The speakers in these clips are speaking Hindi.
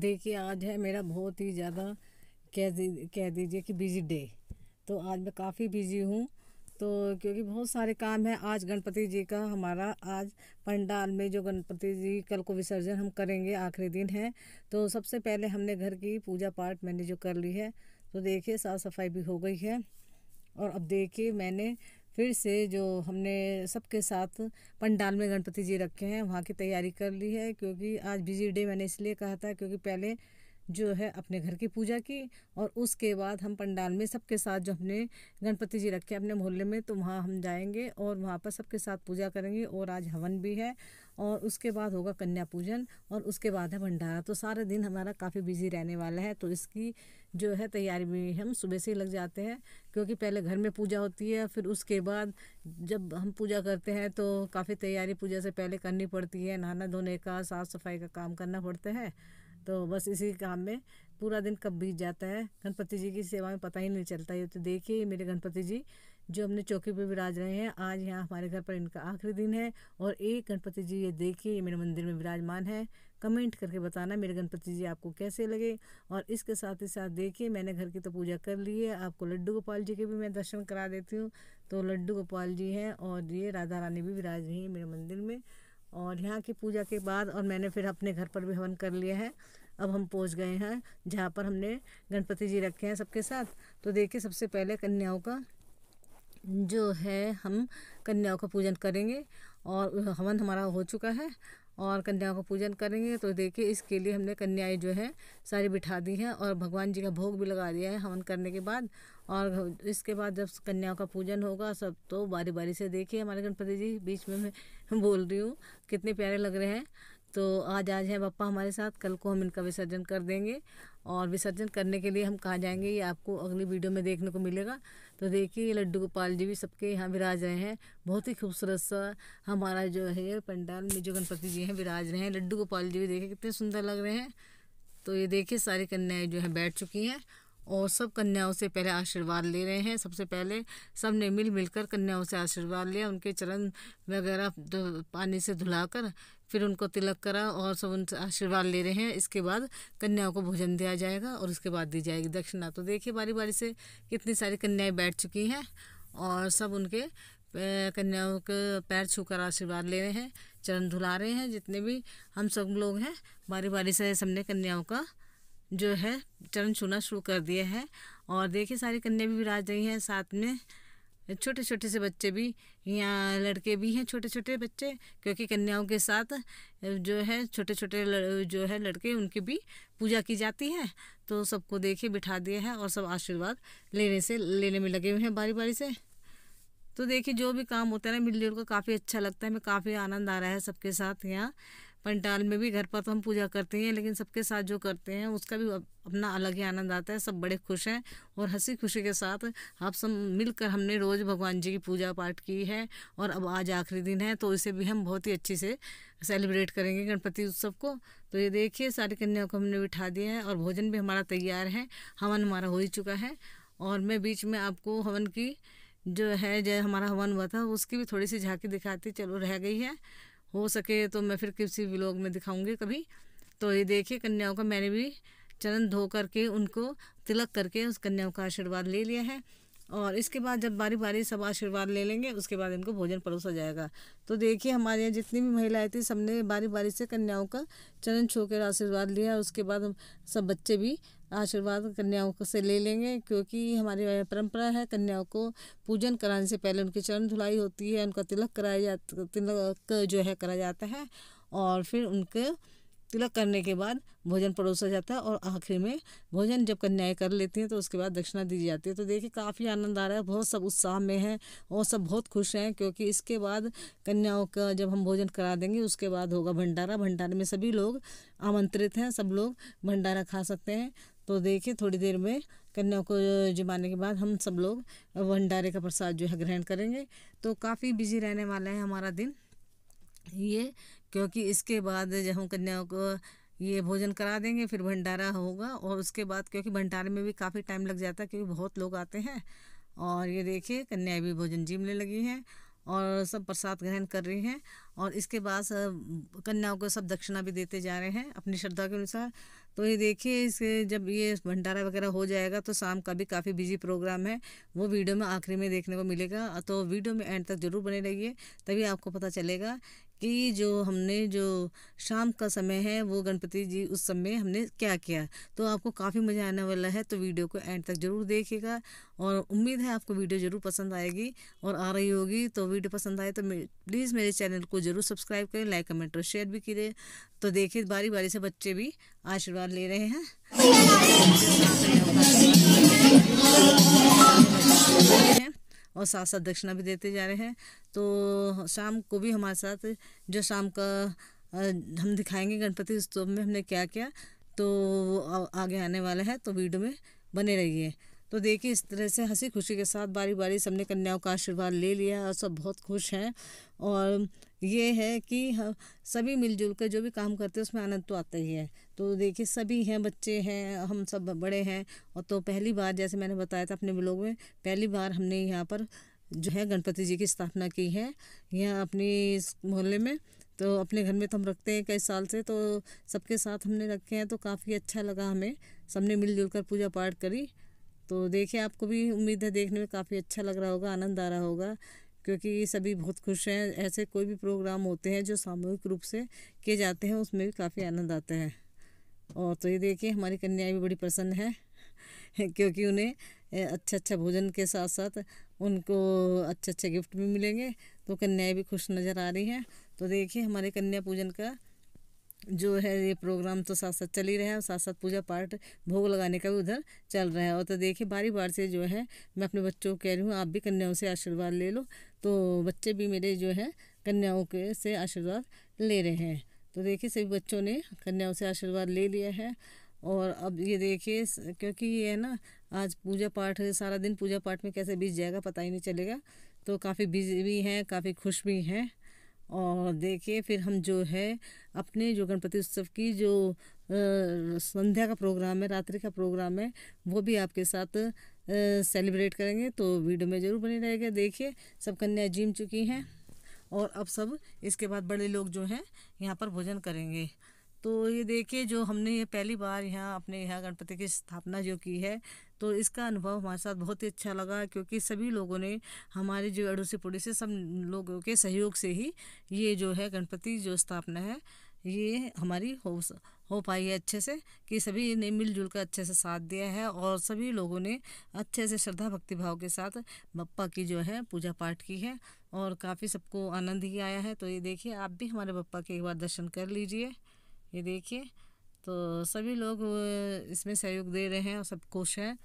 देखिए आज है मेरा बहुत ही ज़्यादा कह दी कह दीजिए कि बिजी डे तो आज मैं काफ़ी बिजी हूँ तो क्योंकि बहुत सारे काम हैं आज गणपति जी का हमारा आज पंडाल में जो गणपति जी कल को विसर्जन हम करेंगे आखिरी दिन है तो सबसे पहले हमने घर की पूजा पाठ मैंने जो कर ली है तो देखिए साफ़ सफाई भी हो गई है और अब देखिए मैंने फिर से जो हमने सबके साथ पंडाल में गणपति जी रखे हैं वहाँ की तैयारी कर ली है क्योंकि आज बिजी डे मैंने इसलिए कहा था क्योंकि पहले जो है अपने घर की पूजा की और उसके बाद हम पंडाल में सबके साथ जो हमने गणपति जी रखे अपने मोहल्ले में तो वहाँ हम जाएंगे और वहाँ पर सबके साथ पूजा करेंगे और आज हवन भी है और उसके बाद होगा कन्या पूजन और उसके बाद है भंडारा तो सारे दिन हमारा काफ़ी बिजी रहने वाला है तो इसकी जो है तैयारी में हम सुबह से ही लग जाते हैं क्योंकि पहले घर में पूजा होती है फिर उसके बाद जब हम पूजा करते हैं तो काफ़ी तैयारी पूजा से पहले करनी पड़ती है नहाना धोने का साफ़ सफाई का काम करना पड़ता है तो बस इसी काम में पूरा दिन कब बीत जाता है गणपति जी की सेवा में पता ही नहीं चलता ये तो देखिए मेरे गणपति जी जो हमने चौकी पे विराज रहे हैं आज यहाँ हमारे घर पर इनका आखिरी दिन है और एक गणपति जी ये देखिए ये मेरे मंदिर में विराजमान है कमेंट करके बताना मेरे गणपति जी आपको कैसे लगे और इसके साथ ही साथ देखिए मैंने घर की तो पूजा कर ली है आपको लड्डू गोपाल जी के भी मैं दर्शन करा देती हूँ तो लड्डू गोपाल जी हैं और ये राधा रानी भी विराज रही हैं मेरे मंदिर में और यहाँ की पूजा के बाद और मैंने फिर अपने घर पर भी हवन कर लिया है अब हम पहुंच गए हैं जहाँ पर हमने गणपति जी रखे हैं सबके साथ तो देखिए सबसे पहले कन्याओं का जो है हम कन्याओं का पूजन करेंगे और हवन हमारा हो चुका है और कन्याओं का पूजन करेंगे तो देखिए इसके लिए हमने कन्याएं जो है सारी बिठा दी हैं और भगवान जी का भोग भी लगा दिया है हवन करने के बाद और इसके बाद जब कन्याओं का पूजन होगा सब तो बारी बारी से देखिए हमारे गणपति जी बीच में मैं बोल रही हूँ कितने प्यारे लग रहे हैं तो आज आज हैं पप्पा हमारे साथ कल को हम इनका विसर्जन कर देंगे और विसर्जन करने के लिए हम कहाँ जाएंगे ये आपको अगली वीडियो में देखने को मिलेगा तो देखिए लड्डू गोपाल जी भी सबके यहाँ विराज रहे हैं बहुत ही खूबसूरत सा हमारा जो है पंडाल में जो गणपति जी हैं विराज रहे हैं लड्डू गोपाल जी भी देखे कितने सुंदर लग रहे हैं तो ये देखिए सारी कन्याएँ जो हैं बैठ चुकी हैं और सब कन्याओं से पहले आशीर्वाद ले रहे हैं सबसे पहले सब ने मिल मिलकर कन्याओं से आशीर्वाद लिया उनके चरण वगैरह पानी से धुलाकर फिर उनको तिलक करा और सब उनसे आशीर्वाद ले रहे हैं इसके बाद कन्याओं को भोजन दिया जाएगा और उसके बाद दी जाएगी दक्षिणा तो देखिए बारी बारी से कितनी सारी कन्याएँ बैठ चुकी हैं और सब उनके कन्याओं के पैर छूकर आशीर्वाद ले रहे हैं चरण धुला रहे हैं जितने भी हम सब लोग हैं बारी बारी से सबने कन्याओं का जो है चरण छूना शुरू कर दिए हैं और देखिए सारी कन्या भी विराज रही हैं साथ में छोटे छोटे से बच्चे भी यहाँ लड़के भी हैं छोटे छोटे बच्चे क्योंकि कन्याओं के साथ जो है छोटे छोटे जो है लड़के उनकी भी पूजा की जाती है तो सबको देखे बिठा दिया है और सब आशीर्वाद लेने से लेने में लगे हुए हैं बारी बारी से तो देखिए जो भी काम होता है ना मिलजुल को काफ़ी अच्छा लगता है हमें काफ़ी आनंद आ रहा है सबके साथ यहाँ पंडाल में भी घर पर तो हम पूजा करते हैं लेकिन सबके साथ जो करते हैं उसका भी अपना अलग ही आनंद आता है सब बड़े खुश हैं और हंसी खुशी के साथ आप सब मिलकर हमने रोज़ भगवान जी की पूजा पाठ की है और अब आज आखिरी दिन है तो इसे भी हम बहुत ही अच्छे से सेलिब्रेट करेंगे गणपति उत्सव को तो ये देखिए सारी कन्याओं को हमने बिठा दिया है और भोजन भी हमारा तैयार है हवन हमारा हो ही चुका है और मैं बीच में आपको हवन की जो है जो हमारा हवन हुआ था उसकी भी थोड़ी सी झांकी दिखाती चलो रह गई है हो सके तो मैं फिर किसी व्लॉग में दिखाऊंगी कभी तो ये देखिए कन्याओं का मैंने भी चरण धो करके उनको तिलक करके उस कन्याओं का आशीर्वाद ले लिया है और इसके बाद जब बारी बारी सब आशीर्वाद ले लेंगे उसके बाद इनको भोजन परोसा जाएगा तो देखिए हमारे यहाँ जितनी भी महिलाएं थी सबने बारी बारी से कन्याओं का चरण छो कर आशीर्वाद लिया उसके बाद हम सब बच्चे भी आशीर्वाद कन्याओं को से ले लेंगे क्योंकि हमारी परंपरा है कन्याओं को पूजन कराने से पहले उनकी चरण धुलाई होती है उनका तिलक कराया जाता तिलक जो है करा जाता है और फिर उनके तिलक करने के बाद भोजन परोसा जाता है और आखिर में भोजन जब कन्याएं कर लेती हैं तो उसके बाद दक्षिणा दी जाती है तो देखिए काफ़ी आनंद आ रहा है बहुत सब उत्साह में है और सब बहुत खुश हैं क्योंकि इसके बाद कन्याओं का जब हम भोजन करा देंगे उसके बाद होगा भंडारा भंडारे में सभी लोग आमंत्रित हैं सब लोग भंडारा खा सकते हैं तो देखिए थोड़ी देर में कन्या को जमाने के बाद हम सब लोग भंडारे का प्रसाद जो है ग्रहण करेंगे तो काफ़ी बिजी रहने वाला है हमारा दिन ये क्योंकि इसके बाद जब हम कन्याओं को ये भोजन करा देंगे फिर भंडारा होगा और उसके बाद क्योंकि भंडारे में भी काफ़ी टाइम लग जाता है क्योंकि बहुत लोग आते हैं और ये देखिए कन्या भी भोजन जीमने लगी हैं और सब प्रसाद ग्रहण कर रही हैं और इसके बाद कन्याओं को सब दक्षिणा भी देते जा रहे हैं अपनी श्रद्धा के अनुसार तो ये देखिए इसके जब ये भंडारा वगैरह हो जाएगा तो शाम का भी काफ़ी बिजी प्रोग्राम है वो वीडियो में आखिरी में देखने को मिलेगा तो वीडियो में एंड तक ज़रूर बने रहिए तभी आपको पता चलेगा कि जो हमने जो शाम का समय है वो गणपति जी उस समय हमने क्या किया तो आपको काफ़ी मज़ा आने वाला है तो वीडियो को एंड तक ज़रूर देखिएगा और उम्मीद है आपको वीडियो ज़रूर पसंद आएगी और आ रही होगी तो वीडियो पसंद आए तो प्लीज़ मेरे चैनल को ज़रूर सब्सक्राइब करें लाइक कमेंट और शेयर भी करें तो देखिए बारी बारी से बच्चे भी आशीर्वाद ले रहे हैं और साथ साथ दक्षिणा भी देते जा रहे हैं तो शाम को भी हमारे साथ जो शाम का हम दिखाएंगे गणपति उत्सव में हमने क्या किया तो आगे आने वाला है तो वीडियो में बने रहिए तो देखिए इस तरह से हंसी खुशी के साथ बारी बारी सबने कन्याओं का आशीर्वाद ले लिया और सब बहुत खुश हैं और ये है कि सभी मिलजुल कर जो भी काम करते हैं उसमें आनंद तो आता ही है तो देखिए सभी हैं बच्चे हैं हम सब बड़े हैं और तो पहली बार जैसे मैंने बताया था अपने ब्लॉग में पहली बार हमने यहाँ पर जो है गणपति जी की स्थापना की है यहाँ अपने इस मोहल्ले में तो अपने घर में तो हम रखते हैं कई साल से तो सबके साथ हमने रखे हैं तो काफ़ी अच्छा लगा हमें सबने मिलजुल कर पूजा पाठ करी तो देखिए आपको भी उम्मीद है देखने में काफ़ी अच्छा लग रहा होगा आनंद आ रहा होगा क्योंकि ये सभी बहुत खुश हैं ऐसे कोई भी प्रोग्राम होते हैं जो सामूहिक रूप से किए जाते हैं उसमें भी काफ़ी आनंद आता है और तो ये देखिए हमारी कन्याएँ भी बड़ी प्रसन्न है क्योंकि उन्हें अच्छा अच्छा भोजन के साथ साथ उनको अच्छे अच्छे गिफ्ट भी मिलेंगे तो कन्याएँ भी खुश नज़र आ रही हैं तो देखिए हमारे कन्या पूजन का जो है ये प्रोग्राम तो साथ साथ चल ही रहा है और साथ साथ पूजा पाठ भोग लगाने का भी उधर चल रहा है और तो देखिए बारी बार से जो है मैं अपने बच्चों को कह रही हूँ आप भी कन्याओं से आशीर्वाद ले लो तो बच्चे भी मेरे जो है कन्याओं के से आशीर्वाद ले रहे हैं तो देखिए सभी बच्चों ने कन्याओं से आशीर्वाद ले लिया है और अब ये देखिए क्योंकि ये है ना आज पूजा पाठ सारा दिन पूजा पाठ में कैसे बीत जाएगा पता ही नहीं चलेगा तो काफ़ी बिजी भी हैं काफ़ी खुश भी हैं और देखिए फिर हम जो है अपने जो गणपति उत्सव की जो संध्या का प्रोग्राम है रात्रि का प्रोग्राम है वो भी आपके साथ सेलिब्रेट करेंगे तो वीडियो में ज़रूर बने रहेगा देखिए सब कन्याएं जीम चुकी हैं और अब सब इसके बाद बड़े लोग जो हैं यहाँ पर भोजन करेंगे तो ये देखिए जो हमने ये पहली बार यहाँ अपने यहाँ गणपति की स्थापना जो की है तो इसका अनुभव हमारे साथ बहुत ही अच्छा लगा क्योंकि सभी लोगों ने हमारे जो अड़ोसी पड़ोसी सब लोगों के सहयोग से ही ये जो है गणपति जो स्थापना है ये हमारी हो हो पाई है अच्छे से कि सभी ने मिलजुल कर अच्छे से साथ दिया है और सभी लोगों ने अच्छे से श्रद्धा भक्ति भाव के साथ बप्पा की जो है पूजा पाठ की है और काफ़ी सबको आनंद ही आया है तो ये देखिए आप भी हमारे बप्पा के एक बार दर्शन कर लीजिए ये देखिए तो सभी लोग इसमें सहयोग दे रहे हैं और सब खुश हैं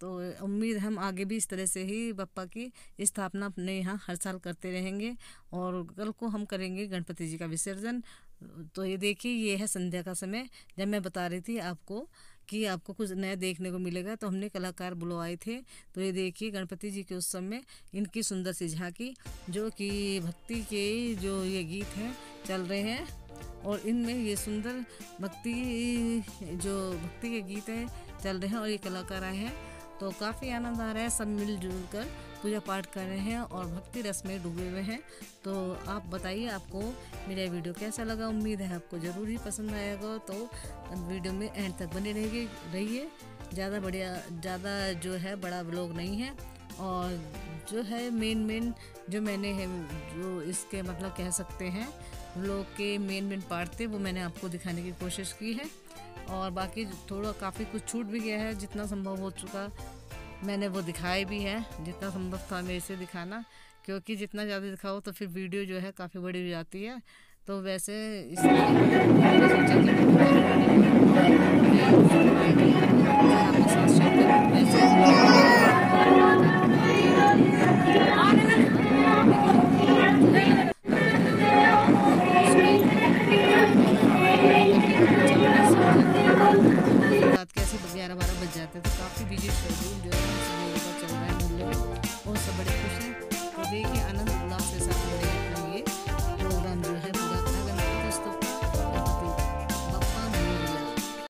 तो उम्मीद हम आगे भी इस तरह से ही बप्पा की स्थापना अपने यहाँ हर साल करते रहेंगे और कल को हम करेंगे गणपति जी का विसर्जन तो ये देखिए ये है संध्या का समय जब मैं बता रही थी आपको कि आपको कुछ नया देखने को मिलेगा तो हमने कलाकार बुलवाए थे तो ये देखिए गणपति जी के उत्सव में इनकी सुंदर सी झांकी जो कि भक्ति के जो ये गीत हैं चल रहे हैं और इनमें ये सुंदर भक्ति जो भक्ति के गीत हैं चल रहे हैं और ये कलाकार आए हैं तो काफ़ी आनंद आ रहा है सब मिलजुल कर पूजा पाठ कर रहे हैं और भक्ति रस में डूबे हुए हैं तो आप बताइए आपको मेरा वीडियो कैसा लगा उम्मीद है आपको ज़रूर ही पसंद आएगा तो वीडियो में एंड तक बने रहिए रहिए ज़्यादा बढ़िया ज़्यादा जो है बड़ा ब्लॉग नहीं है और जो है मेन मेन जो मैंने है जो इसके मतलब कह सकते हैं लोग के मेन मेन पार्ट थे वो मैंने आपको दिखाने की कोशिश की है और बाकी थोड़ा काफ़ी कुछ छूट भी गया है जितना संभव हो चुका मैंने वो दिखाए भी है जितना संभव था मेरे से दिखाना क्योंकि जितना ज़्यादा दिखाओ तो फिर वीडियो जो है काफ़ी बड़ी हो जाती है तो वैसे इसलिए